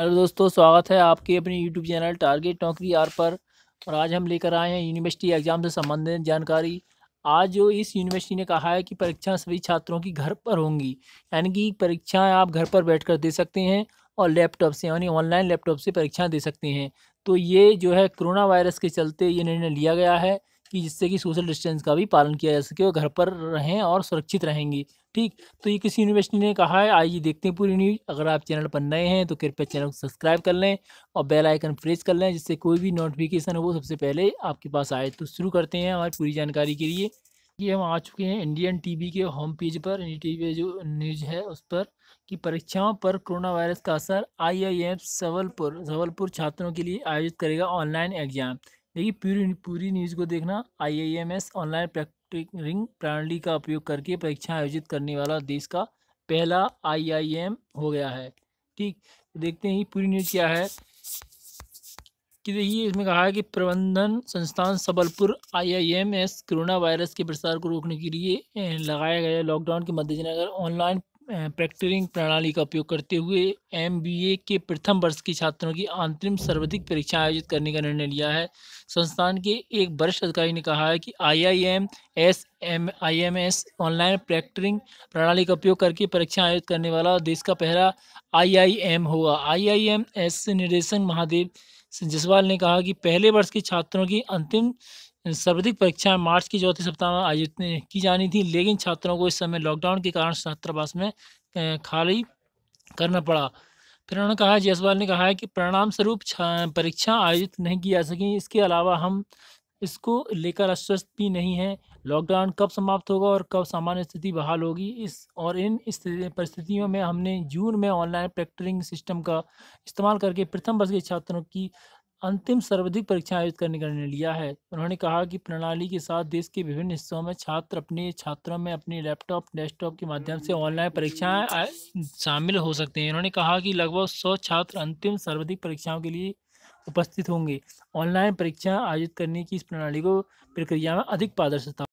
hello दोस्तों स्वागत है आपके अपने यूट्यूब चैनल टारगेट नौकरी आर पर और आज हम लेकर आए हैं यूनिवर्सिटी एग्ज़ाम से संबंधित जानकारी आज जो इस यूनिवर्सिटी ने कहा है कि परीक्षाएं सभी छात्रों की घर पर होंगी यानी कि परीक्षाएं आप घर पर बैठकर दे सकते हैं और लैपटॉप से यानी ऑनलाइन लैपटॉप से परीक्षाएँ दे सकते हैं तो ये जो है कोरोना वायरस के चलते ये निर्णय लिया गया है कि जिससे कि सोशल डिस्टेंस का भी पालन किया जा सके और घर पर रहें और सुरक्षित रहेंगी ठीक तो ये किसी यूनिवर्सिटी ने कहा है आइए देखते हैं पूरी न्यूज अगर आप चैनल पर नए हैं तो कृपया चैनल को सब्सक्राइब कर लें और बेल आइकन प्रेस कर लें जिससे कोई भी नोटिफिकेशन हो सबसे पहले आपके पास आए तो शुरू करते हैं हमारी पूरी जानकारी के लिए ये हम आ चुके हैं इंडियन टी के होम पेज पर टी वी जो न्यूज है उस पर कि परीक्षाओं पर कोरोना वायरस का असर आई आई सवलपुर सवलपुर छात्रों के लिए आयोजित करेगा ऑनलाइन एग्जाम देखिए पूरी पूरी न्यूज़ को देखना आईआईएमएस ऑनलाइन प्रैक्टिकिंग प्रणाली का उपयोग करके परीक्षा आयोजित करने वाला देश का पहला आईआईएम हो गया है ठीक देखते हैं पूरी न्यूज़ क्या है कि देखिए इसमें कहा है कि प्रबंधन संस्थान सबलपुर आईआईएमएस कोरोना वायरस के प्रसार को रोकने के लिए लगाया गया लॉकडाउन के मद्देनजर ऑनलाइन प्रैक्टरिंग प्रणाली का उपयोग करते हुए एम के प्रथम वर्ष के छात्रों की अंतरिम सर्वाधिक परीक्षा आयोजित करने का निर्णय लिया है संस्थान के एक वरिष्ठ अधिकारी ने कहा है कि एम एस ऑनलाइन प्रैक्टरिंग प्रणाली का उपयोग करके परीक्षा आयोजित करने वाला देश का पहला एम होगा एस निर्देशन महादेव जसवाल ने कहा कि पहले वर्ष के छात्रों की अंतिम सर्वाधिक परीक्षाएं मार्च की चौथे सप्ताह में आयोजित की जानी थी लेकिन छात्रों को इस समय लॉकडाउन के कारण छात्रावास में खाली करना पड़ा फिर उन्होंने कहा जायसवाल ने कहा है कि परिणाम स्वरूप परीक्षा आयोजित नहीं की जा सकी इसके अलावा हम इसको लेकर आश्वस्त भी नहीं है लॉकडाउन कब समाप्त होगा और कब सामान्य स्थिति बहाल होगी इस और इन परिस्थितियों में हमने जून में ऑनलाइन प्रैक्टरिंग सिस्टम का इस्तेमाल करके प्रथम वर्ष के छात्रों की अंतिम सर्वाधिक परीक्षा आयोजित करने का निर्णय लिया है उन्होंने कहा कि प्रणाली के साथ देश के विभिन्न हिस्सों में छात्र अपने छात्रों में अपने लैपटॉप डेस्कटॉप के माध्यम से ऑनलाइन परीक्षाएं शामिल हो सकते हैं उन्होंने कहा कि लगभग सौ छात्र अंतिम सर्वाधिक परीक्षाओं के लिए उपस्थित होंगे ऑनलाइन परीक्षा आयोजित करने की इस प्रणाली को प्रक्रिया में अधिक पारदर्शिता